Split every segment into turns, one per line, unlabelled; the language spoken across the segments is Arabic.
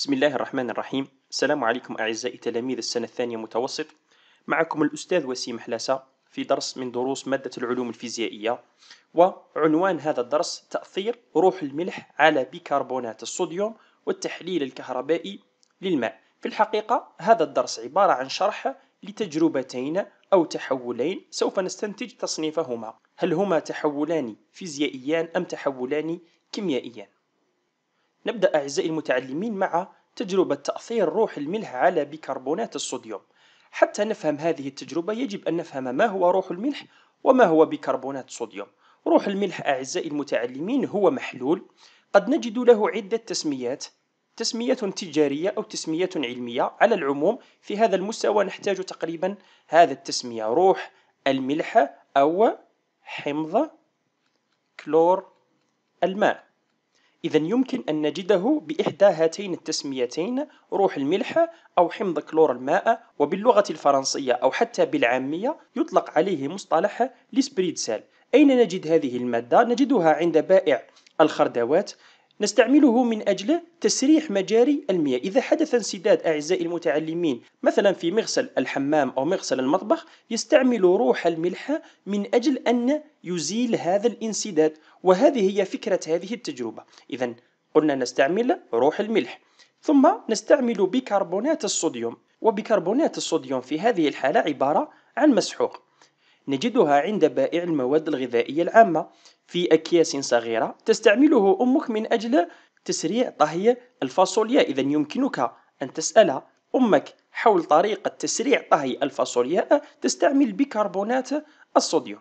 بسم الله الرحمن الرحيم السلام عليكم أعزائي تلاميذ السنة الثانية متوسط معكم الأستاذ وسيم حلاسة في درس من دروس مادة العلوم الفيزيائية وعنوان هذا الدرس تأثير روح الملح على بيكربونات الصوديوم والتحليل الكهربائي للماء في الحقيقة هذا الدرس عبارة عن شرح لتجربتين أو تحولين سوف نستنتج تصنيفهما هل هما تحولان فيزيائيان أم تحولان كيميائيان نبدأ أعزائي المتعلمين مع تجربة تأثير روح الملح على بيكربونات الصوديوم حتى نفهم هذه التجربة يجب أن نفهم ما هو روح الملح وما هو بيكربونات الصوديوم روح الملح أعزائي المتعلمين هو محلول قد نجد له عدة تسميات تسمية تجارية أو تسمية علمية على العموم في هذا المستوى نحتاج تقريبا هذا التسمية روح الملح أو حمض كلور الماء إذا يمكن أن نجده بإحدى هاتين التسميتين روح الملح أو حمض كلور الماء وباللغة الفرنسية أو حتى بالعامية يطلق عليه مصطلح السبريدسال أين نجد هذه المادة؟ نجدها عند بائع الخردوات نستعمله من أجل تسريح مجاري المياه إذا حدث انسداد أعزائي المتعلمين مثلا في مغسل الحمام أو مغسل المطبخ يستعمل روح الملح من أجل أن يزيل هذا الانسداد وهذه هي فكرة هذه التجربة إذا قلنا نستعمل روح الملح ثم نستعمل بيكربونات الصوديوم وبيكربونات الصوديوم في هذه الحالة عبارة عن مسحوق نجدها عند بائع المواد الغذائية العامة في أكياس صغيرة تستعمله أمك من أجل تسريع طهي الفاصوليا إذا يمكنك أن تسأل أمك حول طريقة تسريع طهي الفاصولياء تستعمل بيكربونات الصوديوم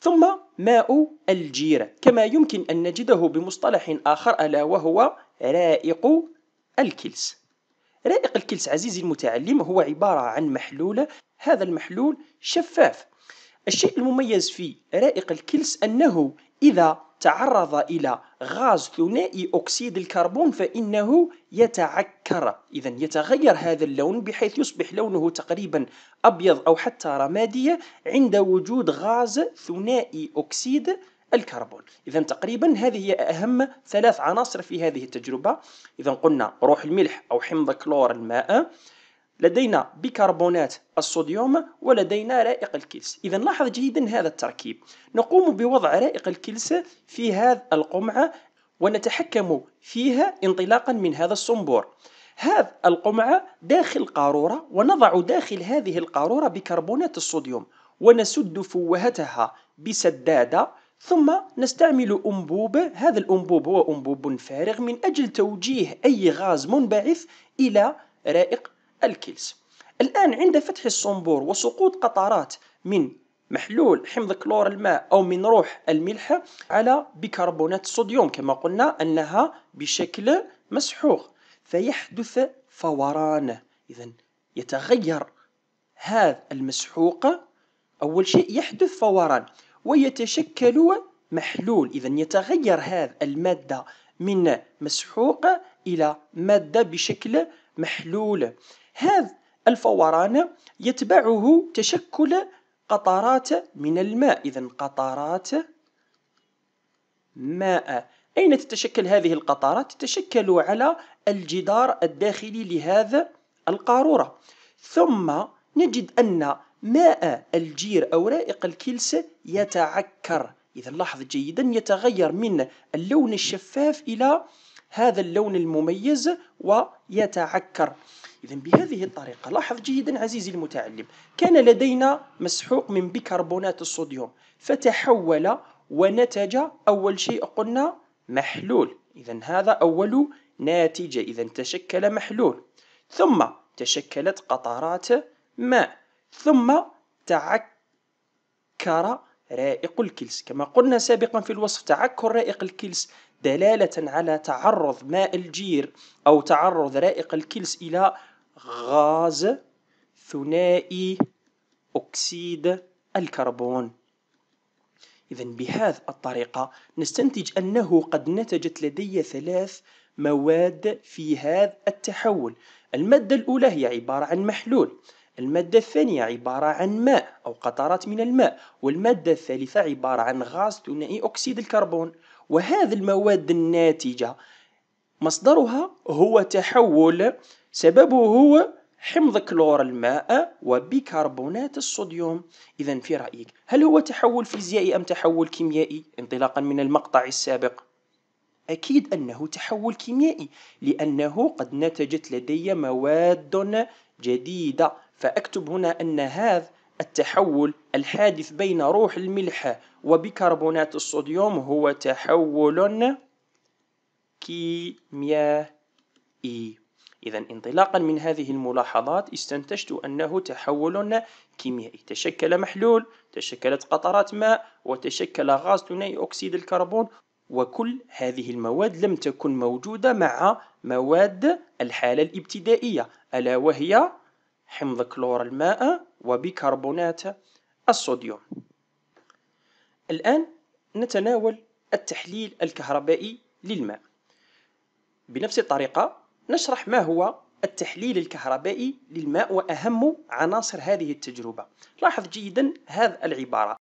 ثم ماء الجيرة كما يمكن أن نجده بمصطلح آخر ألا وهو رائق الكلس رائق الكلس عزيزي المتعلم هو عبارة عن محلول هذا المحلول شفاف الشيء المميز في رائق الكلس أنه إذا تعرض إلى غاز ثنائي أكسيد الكربون فإنه يتعكر إذا يتغير هذا اللون بحيث يصبح لونه تقريبا أبيض أو حتى رمادي عند وجود غاز ثنائي أكسيد الكربون إذا تقريبا هذه هي أهم ثلاث عناصر في هذه التجربة إذا قلنا روح الملح أو حمض كلور الماء لدينا بيكربونات الصوديوم ولدينا رائق الكلس إذا لاحظ جيدا هذا التركيب نقوم بوضع رائق الكلس في هذا القمعة ونتحكم فيها انطلاقا من هذا الصنبور هذا القمعة داخل قارورة ونضع داخل هذه القارورة بيكربونات الصوديوم ونسد فوهتها بسدادة ثم نستعمل أنبوب هذا الأنبوب هو أنبوب فارغ من أجل توجيه أي غاز منبعث إلى رائق الكلس الآن عند فتح الصنبور وسقوط قطرات من محلول حمض كلور الماء أو من روح الملح على بيكربونات الصوديوم كما قلنا أنها بشكل مسحوق فيحدث فوران إذا يتغير هذا المسحوق أول شيء يحدث فوران ويتشكل محلول إذا يتغير هذا المادة من مسحوق إلى مادة بشكل محلول هذا الفوران يتبعه تشكل قطرات من الماء إذا قطرات ماء أين تتشكل هذه القطرات؟ تتشكل على الجدار الداخلي لهذا القارورة ثم نجد أن ماء الجير أو رائق الكلس يتعكر إذا لاحظ جيدا يتغير من اللون الشفاف إلى هذا اللون المميز ويتعكر إذا بهذه الطريقة لاحظ جيدا عزيزي المتعلم كان لدينا مسحوق من بيكربونات الصوديوم فتحول ونتج أول شيء قلنا محلول إذا هذا أول ناتجة إذا تشكل محلول ثم تشكلت قطرات ماء ثم تعكر رائق الكلس كما قلنا سابقا في الوصف تعكر رائق الكلس دلالة على تعرض ماء الجير أو تعرض رائق الكلس إلى غاز ثنائي أكسيد الكربون إذا بهذه الطريقة نستنتج أنه قد نتجت لدي ثلاث مواد في هذا التحول المادة الأولى هي عبارة عن محلول المادة الثانية عبارة عن ماء أو قطرات من الماء والمادة الثالثة عبارة عن غاز ثنائي أكسيد الكربون وهذه المواد الناتجة مصدرها هو تحول سببه هو حمض كلور الماء وبيكربونات الصوديوم إذا في رأيك هل هو تحول فيزيائي أم تحول كيميائي انطلاقا من المقطع السابق؟ أكيد أنه تحول كيميائي لأنه قد نتجت لدي مواد جديدة فأكتب هنا أن هذا التحول الحادث بين روح الملح وبيكربونات الصوديوم هو تحول كيميائي إذا انطلاقا من هذه الملاحظات استنتجت أنه تحول كيميائي تشكل محلول تشكلت قطرات ماء وتشكل غاز ثنائي أكسيد الكربون وكل هذه المواد لم تكن موجودة مع مواد الحالة الابتدائية ألا وهي حمض كلور الماء وبيكربونات الصوديوم الآن نتناول التحليل الكهربائي للماء بنفس الطريقة نشرح ما هو التحليل الكهربائي للماء وأهم عناصر هذه التجربة لاحظ جيدا هذه العبارة